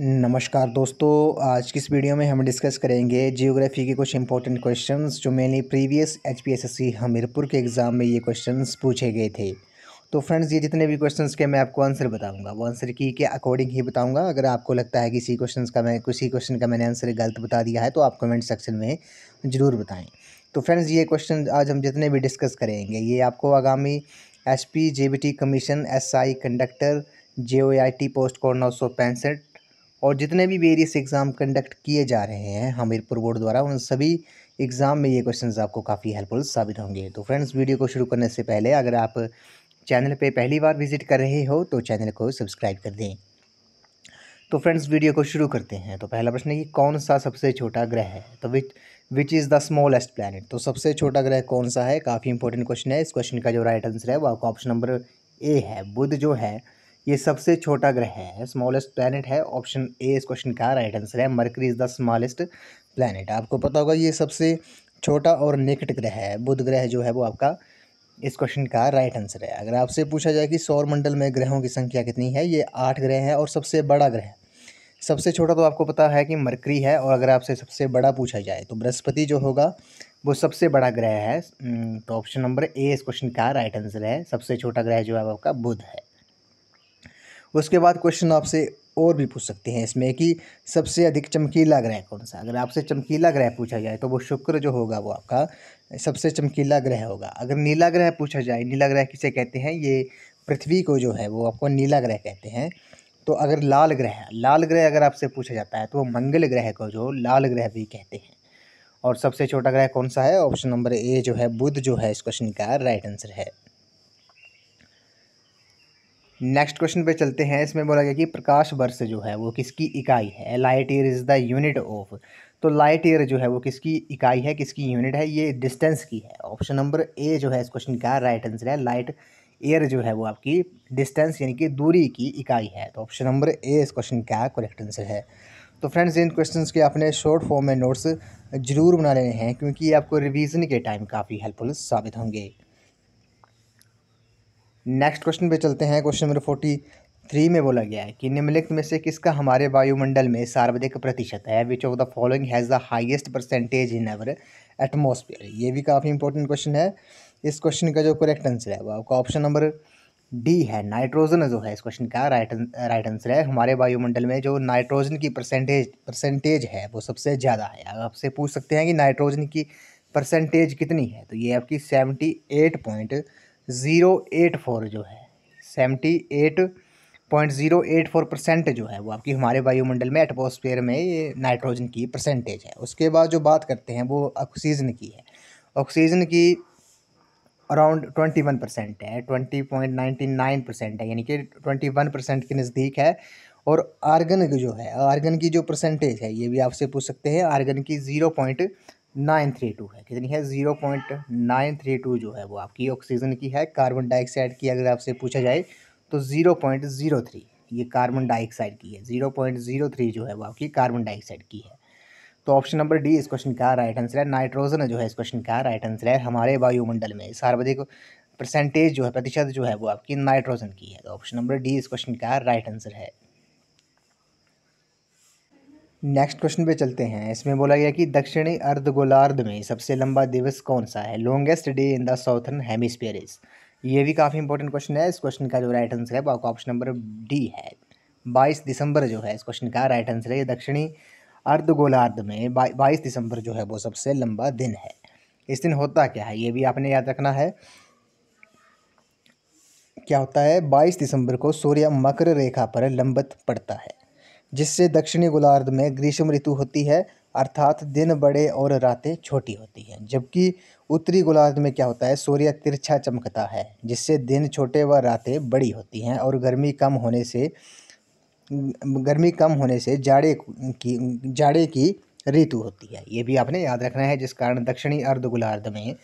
नमस्कार दोस्तों आज की इस वीडियो में हम डिस्कस करेंगे जियोग्राफी के कुछ इंपॉर्टेंट क्वेश्चंस जो मेनली प्रीवियस एचपीएससी हमीरपुर के एग्ज़ाम में ये क्वेश्चंस पूछे गए थे तो फ्रेंड्स ये जितने भी क्वेश्चंस के मैं आपको आंसर बताऊंगा वो आंसर की के अकॉर्डिंग ही बताऊंगा अगर आपको लगता है किसी क्वेश्चन का मैं किसी क्वेश्चन का मैंने आंसर गलत बता दिया है तो आप कमेंट सेक्शन में ज़रूर बताएँ तो फ्रेंड्स ये क्वेश्चन आज हम जितने भी डिस्कस करेंगे ये आपको आगामी S P commission S conductor J post code नौ सौ पैंसठ और जितने भी वेरियस एग्ज़ाम कंडक्ट किए जा रहे हैं हमीरपुर बोर्ड द्वारा उन सभी एग्ज़ाम में ये क्वेश्चंस आपको काफ़ी हेल्पफुल साबित होंगे तो फ्रेंड्स वीडियो को शुरू करने से पहले अगर आप चैनल पे पहली बार विजिट कर रहे हो तो चैनल को सब्सक्राइब कर दें तो फ्रेंड्स वीडियो को शुरू करते हैं तो पहला प्रश्न है कि कौन सा सबसे छोटा ग्रह है तो which which is the smallest planet तो सबसे छोटा ग्रह कौन सा है काफ़ी इंपॉर्टेंट क्वेश्चन है इस क्वेश्चन का जो राइट आंसर है वो आपका ऑप्शन नंबर ए है बुध जो है ये सबसे छोटा ग्रह है स्मॉलेस्ट प्लानट है ऑप्शन ए इस क्वेश्चन का राइट आंसर है Mercury is the smallest planet आपको पता होगा ये सबसे छोटा और निकट ग्रह है बुध ग्रह जो है वो आपका इस क्वेश्चन का राइट आंसर है अगर आपसे पूछा जाए कि सौरमंडल में ग्रहों की संख्या कितनी है ये आठ ग्रह हैं और सबसे बड़ा ग्रह सबसे छोटा तो आपको पता है कि मरकरी है और अगर आपसे सबसे बड़ा पूछा जाए तो बृहस्पति जो होगा वो सबसे बड़ा ग्रह है हम्म, तो ऑप्शन नंबर ए इस क्वेश्चन का राइट आंसर है सबसे छोटा ग्रह जो है आपका बुध है उसके बाद क्वेश्चन आपसे और भी पूछ सकते हैं इसमें कि सबसे अधिक चमकीला ग्रह कौन सा अगर आपसे चमकीला ग्रह पूछा जाए तो वो शुक्र जो होगा वो आपका सबसे चमकीला ग्रह होगा अगर नीला ग्रह पूछा जाए नीला ग्रह किसे कहते हैं ये पृथ्वी को जो है वो आपको नीला ग्रह कहते हैं तो अगर लाल ग्रह लाल ग्रह अगर आपसे पूछा जाता है तो वो मंगल ग्रह को जो लाल ग्रह भी कहते हैं और सबसे छोटा ग्रह कौन सा है ऑप्शन नंबर ए जो है बुध जो है इस क्वेश्चन का राइट आंसर है नेक्स्ट क्वेश्चन पे चलते हैं इसमें बोला गया कि प्रकाश वर्ष जो है वो किसकी इकाई है light year is the unit of तो लाइट ईयर जो है वो किसकी इकाई है किसकी यूनिट है ये डिस्टेंस की है ऑप्शन नंबर ए जो है इस क्वेश्चन का राइट आंसर है लाइट ईयर जो है वो आपकी डिस्टेंस यानी कि दूरी की इकाई है तो ऑप्शन नंबर ए इस क्वेश्चन का करेक्ट आंसर है तो फ्रेंड्स इन क्वेश्चन के आपने शॉर्ट फॉर्म में नोट्स ज़रूर बना लेने हैं क्योंकि ये आपको रिविज़न के टाइम काफ़ी हेल्पफुल साबित होंगे नेक्स्ट क्वेश्चन पे चलते हैं क्वेश्चन नंबर फोर्टी थ्री में बोला गया है कि निम्नलिखित में से किसका हमारे वायुमंडल में सर्वाधिक प्रतिशत है which of the following has the highest percentage in ever atmosphere ये भी काफ़ी इंपॉर्टेंट क्वेश्चन है इस क्वेश्चन का जो करेक्ट आंसर है वो आपका ऑप्शन नंबर डी है नाइट्रोजन जो है इस क्वेश्चन का राइट राइट आंसर है हमारे वायुमंडल में जो नाइट्रोजन की परसेंटेज परसेंटेज है वो सबसे ज़्यादा है अगर आपसे पूछ सकते हैं कि नाइट्रोजन की परसेंटेज कितनी है तो ये आपकी seventy eight point zero eight four जो है seventy eight point zero eight four percent जो है वो आपकी हमारे वायुमंडल में एटमोसफेयर में ये नाइट्रोजन की परसेंटेज है उसके बाद जो बात करते हैं वो ऑक्सीजन की है ऑक्सीजन की अराउंड ट्वेंटी वन परसेंट है twenty point ninety nine percent है यानी कि ट्वेंटी वन परसेंट के नज़दीक है और आर्गन जो है आर्गन की जो परसेंटेज है ये भी आपसे पूछ सकते हैं आर्गन की zero point nine three two है कितनी है zero point nine three two जो है वो आपकी ऑक्सीजन की है कार्बन डाइऑक्साइड की अगर आपसे पूछा जाए तो ज़ीरो पॉइंट ज़ीरो थ्री ये कार्बन डाइऑक्साइड की है ज़ीरो पॉइंट ज़ीरो थ्री जो है वो आपकी कार्बन डाइऑक्साइड की है तो ऑप्शन नंबर डी इस क्वेश्चन का राइट आंसर है नाइट्रोजन जो है इस क्वेश्चन का राइट आंसर है हमारे वायुमंडल में सर्वाधिक परसेंटेज जो है प्रतिशत जो है वो आपकी नाइट्रोजन की है तो ऑप्शन नंबर डी इस क्वेश्चन का राइट आंसर है नेक्स्ट क्वेश्चन पे चलते हैं इसमें बोला गया कि दक्षिणी अर्धगोलार्ध में सबसे लंबा दिवस कौन सा है longest day in the southern hemisphere is ये भी काफ़ी इंपॉर्टेंट क्वेश्चन है इस क्वेश्चन का जो राइट आंसर है वो आपका ऑप्शन नंबर डी है बाईस दिसंबर जो है इस क्वेश्चन का राइट आंसर है ये दक्षिणी अर्धगोलार्ध में बाईस दिसंबर जो है वो सबसे लंबा दिन है इस दिन होता क्या है ये भी आपने याद रखना है क्या होता है बाईस दिसंबर को सूर्य मकर रेखा पर लंबत पड़ता है जिससे दक्षिणी गोलार्ध में ग्रीष्म ऋतु होती है अर्थात दिन बड़े और रातें छोटी होती हैं जबकि उत्तरी गोलार्ध में क्या होता है सूर्य तिरछा चमकता है जिससे दिन छोटे व रातें बड़ी होती हैं और गर्मी कम होने से गर्मी कम होने से जाड़े की जाड़े की ऋतु होती है ये भी आपने याद रखना है जिस कारण दक्षिणी अर्ध गोलार्ध में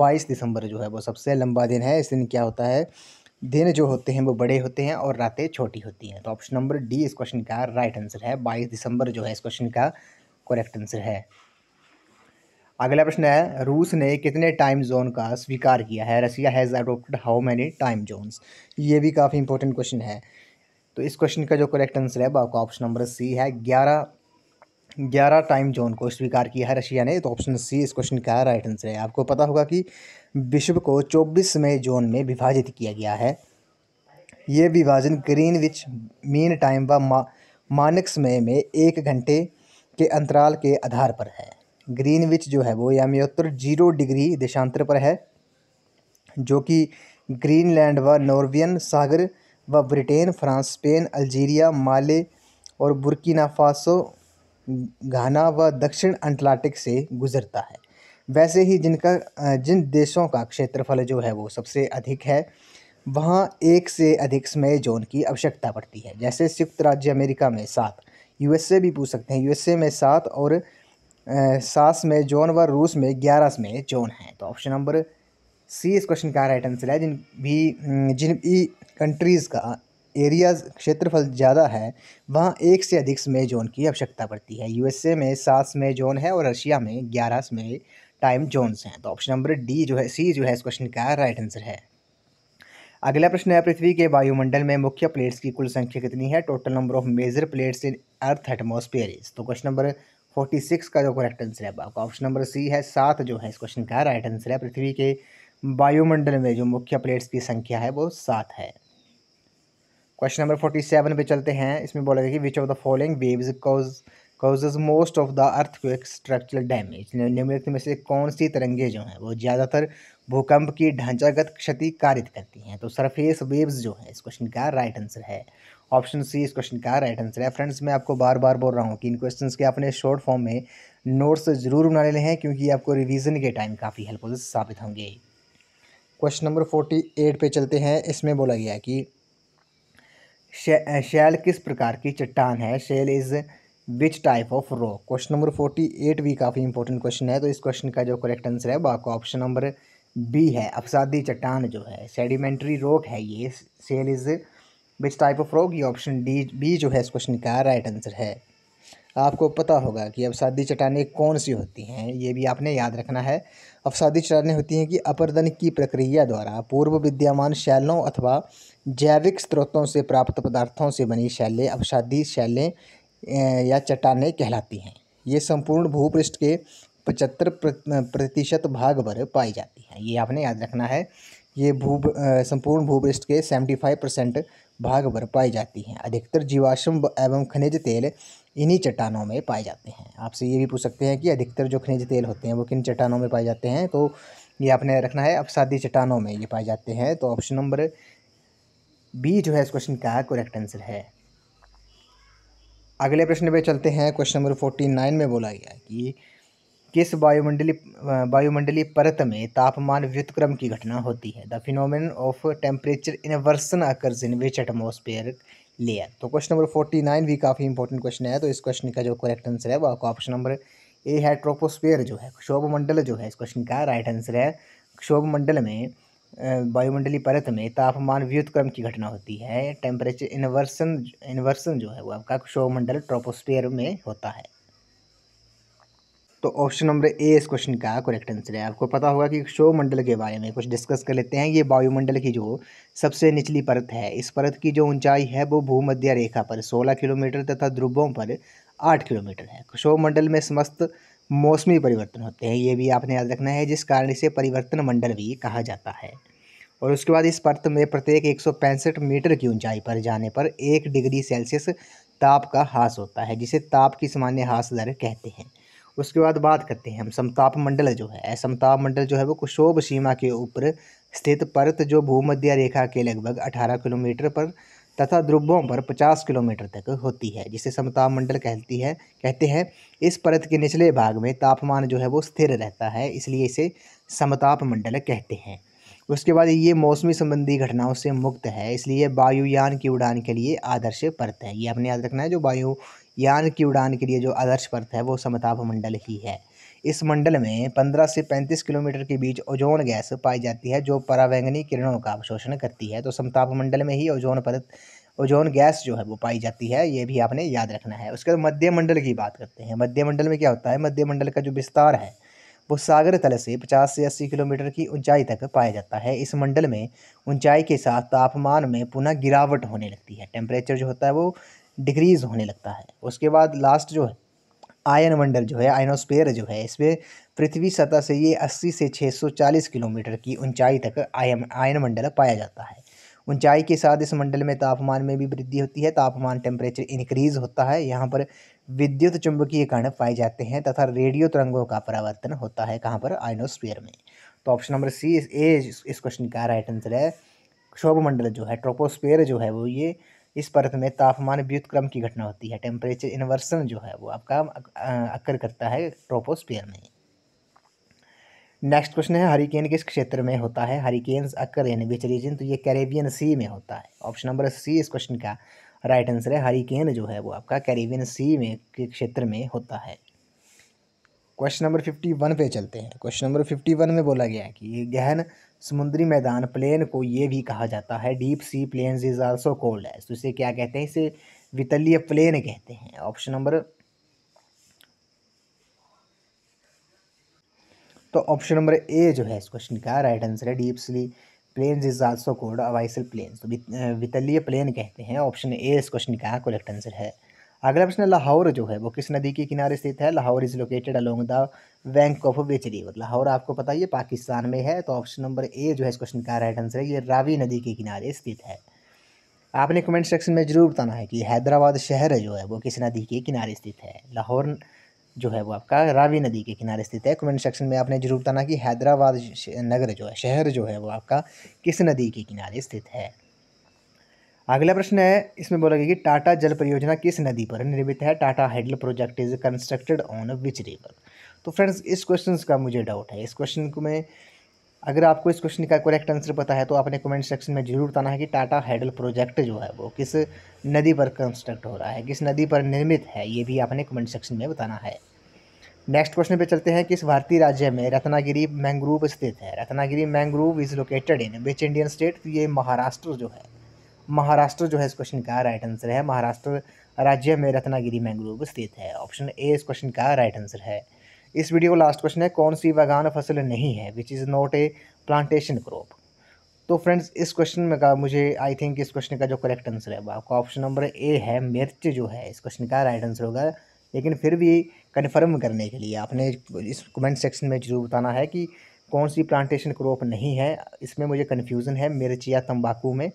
22 दिसंबर जो है वो सबसे लंबा दिन है इस दिन क्या होता है दिन जो होते हैं वो बड़े होते हैं और रातें छोटी होती हैं तो ऑप्शन नंबर डी इस क्वेश्चन का राइट आंसर है बाईस दिसंबर जो है इस क्वेश्चन का करेक्ट आंसर है अगला प्रश्न है रूस ने कितने टाइम जोन का स्वीकार किया है Russia has adopted how many time zones ये भी काफ़ी इंपॉर्टेंट क्वेश्चन है तो इस क्वेश्चन का जो करेक्ट आंसर है वो आपका ऑप्शन नंबर सी है ग्यारह ग्यारह टाइम जोन को स्वीकार किया है रशिया ने तो ऑप्शन सी इस क्वेश्चन का राइट आंसर है आपको पता होगा कि विश्व को चौबीस समय जोन में विभाजित किया गया है ये विभाजन ग्रीन विच मीन टाइम व मा, मानक समय में एक घंटे के अंतराल के आधार पर है ग्रीन विच जो है वो यामियोत्तर जीरो डिग्री देशांतर पर है जो कि ग्रीनलैंड व नॉर्वियन सागर व Britain France Spain Algeria Mali और बुर्किना घाना व दक्षिण अटलांटिक से गुजरता है वैसे ही जिनका जिन देशों का क्षेत्रफल जो है वो सबसे अधिक है वहाँ एक से अधिक समय जोन की आवश्यकता पड़ती है जैसे संयुक्त राज्य अमेरिका में सात यूएसए भी पूछ सकते हैं यूएसए में सात और सात में जोन व रूस में ग्यारह में जोन हैं तो ऑप्शन नंबर सी इस क्वेश्चन का राइट आंसर है जिन भी जिन भी कंट्रीज़ का एरिया क्षेत्रफल ज़्यादा है वहाँ एक से अधिक समय जोन की आवश्यकता पड़ती है यूएसए में सात समय जोन है और रशिया में ग्यारह समय टाइम जोन्स हैं तो ऑप्शन नंबर डी जो है सी जो है इस क्वेश्चन का राइट आंसर है अगला प्रश्न है पृथ्वी के वायुमंडल में मुख्य प्लेट्स की कुल संख्या कितनी है total number of major plates in earth atmosphere is तो क्वेश्चन नंबर फोर्टी सिक्स का जो करेक्ट आंसर है आपका ऑप्शन नंबर सी है सात जो है इस क्वेश्चन का राइट आंसर है पृथ्वी के वायुमंडल में जो मुख्य प्लेट्स की संख्या है वो सात है क्वेश्चन नंबर फोर्टी सेवन पे चलते हैं इसमें बोला गया कि which of the following waves cause cause most of the earth को एक स्ट्रक्चरल डैमेज निम्नलिखित में से कौन सी तरंगे जो हैं वो ज़्यादातर भूकंप की ढांचागत क्षति कारित करती हैं तो सरफेस वेव्स जो है इस क्वेश्चन का राइट आंसर है ऑप्शन सी इस क्वेश्चन का राइट आंसर है फ्रेंड्स मैं आपको बार बार बोल रहा हूँ कि इन क्वेश्चन के अपने शॉर्ट फॉर्म में नोट्स जरूर बना ले हैं क्योंकि आपको रिविजन के टाइम काफ़ी हेल्पफुल साबित होंगे क्वेश्चन नंबर फोर्टी एट पे चलते हैं इसमें बोला गया कि शैल शेल किस प्रकार की चट्टान है shale is which type of rock question number forty eight भी काफ़ी इंपॉर्टेंट क्वेश्चन है तो इस क्वेश्चन का जो करेक्ट आंसर है वो आपका ऑप्शन नंबर बी है अफसादी चट्टान जो है सेडिमेंट्री रॉक है ये shale is which type of rock ये ऑप्शन डी बी जो है इस क्वेश्चन का राइट आंसर है आपको पता होगा कि अवसादी चटाने कौन सी होती हैं ये भी आपने याद रखना है अवसादी चट्टानें होती हैं कि अपरदन की प्रक्रिया द्वारा पूर्व विद्यमान शैलों अथवा जैविक स्रोतों से प्राप्त पदार्थों से बनी शैलें अवसादी शैलें या चट्टानें कहलाती हैं ये संपूर्ण भूपृष्ठ के पचहत्तर प्रतिशत भाग पर पाई जाती हैं ये आपने याद रखना है ये भू संपूर्ण भूपृष्ठ के सेवेंटी फाइव परसेंट भाग पर पाई जाती हैं अधिकतर जीवाश्म एवं खनिज तेल इन्हीं चट्टानों में पाए जाते हैं आपसे ये भी पूछ सकते हैं कि अधिकतर जो खनिज तेल होते हैं वो किन चट्टानों में पाए जाते हैं तो ये आपने रखना है अपसादी चट्टानों में ये पाए जाते हैं तो ऑप्शन नंबर बी जो है इस क्वेश्चन का करेक्ट आंसर है अगले प्रश्न पे चलते हैं क्वेश्चन नंबर फोर्टी नाइन में बोला गया कि किस वायुमंडली वायुमंडली परत में तापमान व्युतक्रम की घटना होती है the phenomenon of temperature inversion occurs in which atmosphere layer तो क्वेश्चन नंबर फोर्टी नाइन भी काफ़ी इंपॉर्टेंट क्वेश्चन है तो इस क्वेश्चन का जो करेक्ट आंसर है वो आपको ऑप्शन नंबर ए है ट्रोपोस्फेयर जो है क्षोभ मंडल जो है इस क्वेश्चन का राइट आंसर है क्षोभ मंडल में वायुमंडलीय परत में तापमान व्युतक्रम की घटना होती है टेम्परेचर इन्वर्सन इन्वर्सन जो है वो आपका क्षोभ मंडल ट्रोपोस्फेयर में होता है तो ऑप्शन नंबर ए इस क्वेश्चन का करेक्ट आंसर है आपको पता होगा कि शो मंडल के बारे में कुछ डिस्कस कर लेते हैं ये वायुमंडल की जो सबसे निचली परत है इस परत की जो ऊंचाई है वो भूमध्य रेखा पर 16 किलोमीटर तथा ध्रुवों पर 8 किलोमीटर है शो मंडल में समस्त मौसमी परिवर्तन होते हैं ये भी आपने याद रखना है जिस कारण इसे परिवर्तन मंडल भी कहा जाता है और उसके बाद इस परत में प्रत्येक एक मीटर की ऊंचाई पर जाने पर एक डिग्री सेल्सियस ताप का हास होता है जिसे ताप की सामान्य हास दर कहते हैं उसके बाद बात करते हैं हम समताप मंडल जो है समताप मंडल जो है वो कुशोभ सीमा के ऊपर स्थित परत जो भूमध्य रेखा के लगभग 18 किलोमीटर पर तथा ध्रुवों पर 50 किलोमीटर तक होती है जिसे समताप मंडल कहती है कहते हैं इस परत के निचले भाग में तापमान जो है वो स्थिर रहता है इसलिए इसे समताप मंडल कहते हैं उसके बाद ये मौसमी संबंधी घटनाओं से मुक्त है इसलिए वायुयान की उड़ान के लिए आदर्श परत है ये आपने याद रखना है जो वायु यान की उड़ान के लिए जो आदर्श पर्थ है वो समताप मंडल ही है इस मंडल में 15 से 35 किलोमीटर के बीच ओजोन गैस पाई जाती है जो परावैंगनी किरणों का अवशोषण करती है तो समताप मंडल में ही ओजोन परत ओजोन गैस जो है वो पाई जाती है ये भी आपने याद रखना है उसके बाद मध्य मंडल की बात करते हैं मध्य मंडल में क्या होता है मध्य मंडल का जो विस्तार है वो सागर तल से 50 से 80 किलोमीटर की ऊंचाई तक पाया जाता है इस मंडल में ऊंचाई के साथ तापमान में पुनः गिरावट होने लगती है टेम्परेचर जो होता है वो डिक्रीज़ होने लगता है उसके बाद लास्ट जो है आयन मंडल जो है आयनोस्पेयर जो है इसमें पृथ्वी सतह से ये 80 से 640 किलोमीटर की ऊंचाई तक आयन आयन मंडल पाया जाता है ऊंचाई के साथ इस मंडल में तापमान में भी वृद्धि होती है तापमान टेम्परेचर इंक्रीज होता है यहाँ पर विद्युत चुंबकीय कण पाए जाते हैं तथा रेडियो तरंगों का परावर्तन होता है कहाँ पर आयनोस्पेयर में तो ऑप्शन नंबर सी ए इस क्वेश्चन का राइट आंसर है शोभ मंडल जो है ट्रोपोस्पेयर जो है वो ये इस परत में तापमान व्युतक्रम की घटना होती है टेम्परेचर इन्वर्सन जो है वो आपका अक्कर करता है ट्रोपोस्फियर में नेक्स्ट क्वेश्चन है हरिकेन किस क्षेत्र में होता है हरिकेन्स अक्कर यानी विच रीजन तो ये कैरेबियन सी में होता है ऑप्शन नंबर सी इस क्वेश्चन का राइट आंसर है हरिकेन जो है वो आपका कैरेबियन सी में के क्षेत्र में होता है क्वेश्चन नंबर फिफ्टी वन पे चलते हैं क्वेश्चन नंबर फिफ्टी वन में बोला गया है कि ये गहन समुद्री मैदान प्लेन को ये भी कहा जाता है deep sea plain is also called as तो इसे क्या कहते हैं इसे वितलीय प्लेन कहते हैं ऑप्शन नंबर तो ऑप्शन नंबर ए जो है इस क्वेश्चन का राइट आंसर है deep sea plain is also called abyssal plain तो वितलीय प्लेन कहते हैं ऑप्शन ए इस क्वेश्चन का करेक्ट आंसर है अगला प्रश्न लाहौर जो है वो किस नदी के किनारे स्थित है Lahore is located along the bank of which river Lahore आपको पता है पाकिस्तान में है तो ऑप्शन नंबर ए जो है इस क्वेश्चन का राइट आंसर है ये रावी नदी के किनारे स्थित है आपने कमेंट सेक्शन में ज़रूर बताना है कि हैदराबाद शहर जो है वो किस नदी के किनारे स्थित है लाहौर जो है वो आपका रावी नदी के किनारे स्थित है कमेंट सेक्शन में आपने जरूर बताना कि हैदराबाद नगर जो है शहर जो है वो आपका किस नदी के किनारे स्थित है अगला प्रश्न है इसमें बोला गया कि टाटा जल परियोजना किस नदी पर निर्मित है Tata hydel project is constructed on which river तो फ्रेंड्स इस क्वेश्चन का मुझे डाउट है इस क्वेश्चन को मैं अगर आपको इस क्वेश्चन का करेक्ट आंसर पता है तो आपने कमेंट सेक्शन में जरूर बताना है कि टाटा हाइडल प्रोजेक्ट जो है वो किस नदी पर कंस्ट्रक्ट हो रहा है किस नदी पर निर्मित है ये भी आपने कमेंट सेक्शन में बताना है नेक्स्ट क्वेश्चन पे चलते हैं किस भारतीय राज्य में रत्नागिरी मैंग्रोव स्थित है Ratnagiri mangrove is located in which Indian state ये महाराष्ट्र जो है महाराष्ट्र जो है इस क्वेश्चन का राइट आंसर है महाराष्ट्र राज्य में रत्नागिरी मैंग्रोव स्थित है ऑप्शन ए इस क्वेश्चन का राइट आंसर है इस वीडियो का लास्ट क्वेश्चन है कौन सी बागान फसल नहीं है which is not a plantation crop तो फ्रेंड्स इस क्वेश्चन में का मुझे आई थिंक इस क्वेश्चन का जो करेक्ट आंसर है वो आपका ऑप्शन नंबर ए है मिर्च जो है इस क्वेश्चन का राइट आंसर होगा लेकिन फिर भी कन्फर्म करने के लिए आपने इस कमेंट सेक्शन में जरूर बताना है कि कौन सी प्लांटेशन क्रॉप नहीं है इसमें मुझे कन्फ्यूज़न है मिर्च या तम्बाकू में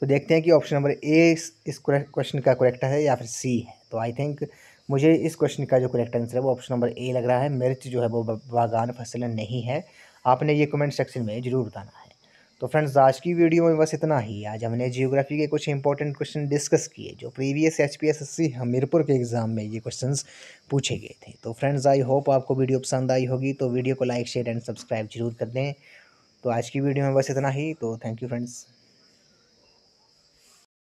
तो देखते हैं कि ऑप्शन नंबर ए इस क्वेश्चन का करेक्ट है या फिर सी है तो आई थिंक मुझे इस क्वेश्चन का जो करेक्ट आंसर है वो ऑप्शन नंबर ए लग रहा है मिर्च जो है वो बागान फसल नहीं है आपने ये कमेंट सेक्शन में ज़रूर बताना है तो फ्रेंड्स आज की वीडियो में बस इतना ही आज हमने जियोग्राफी के कुछ इंपॉर्टेंट क्वेश्चन डिस्कस किए जो previous H P S C Hamirpur के एग्ज़ाम में ये क्वेश्चन पूछे गए थे तो फ्रेंड्स आई होप आपको वीडियो पसंद आई होगी तो वीडियो को लाइक शेयर एंड सब्सक्राइब जरूर कर दें तो आज की वीडियो में बस इतना ही तो थैंक यू फ्रेंड्स